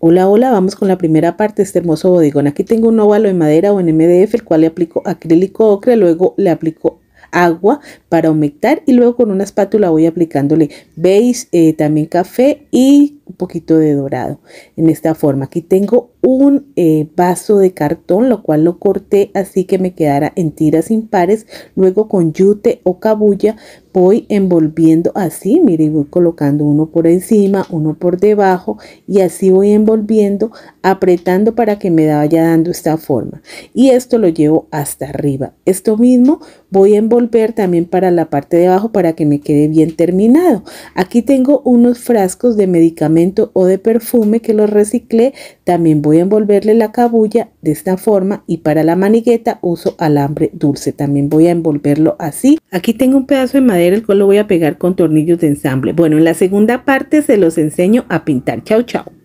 Hola, hola, vamos con la primera parte de este hermoso bodegón. Aquí tengo un óvalo de madera o en MDF, el cual le aplico acrílico ocre, luego le aplico agua para humectar y luego con una espátula voy aplicándole beige eh, también café y un poquito de dorado en esta forma aquí tengo un eh, vaso de cartón lo cual lo corté así que me quedara en tiras impares luego con yute o cabulla voy envolviendo así, mire, voy colocando uno por encima, uno por debajo y así voy envolviendo, apretando para que me vaya dando esta forma. Y esto lo llevo hasta arriba. Esto mismo voy a envolver también para la parte de abajo para que me quede bien terminado. Aquí tengo unos frascos de medicamento o de perfume que los reciclé. También voy a envolverle la cabulla de esta forma y para la manigueta uso alambre dulce. También voy a envolverlo así. Aquí tengo un pedazo de madera el cual lo voy a pegar con tornillos de ensamble. Bueno, en la segunda parte se los enseño a pintar. Chao, chao.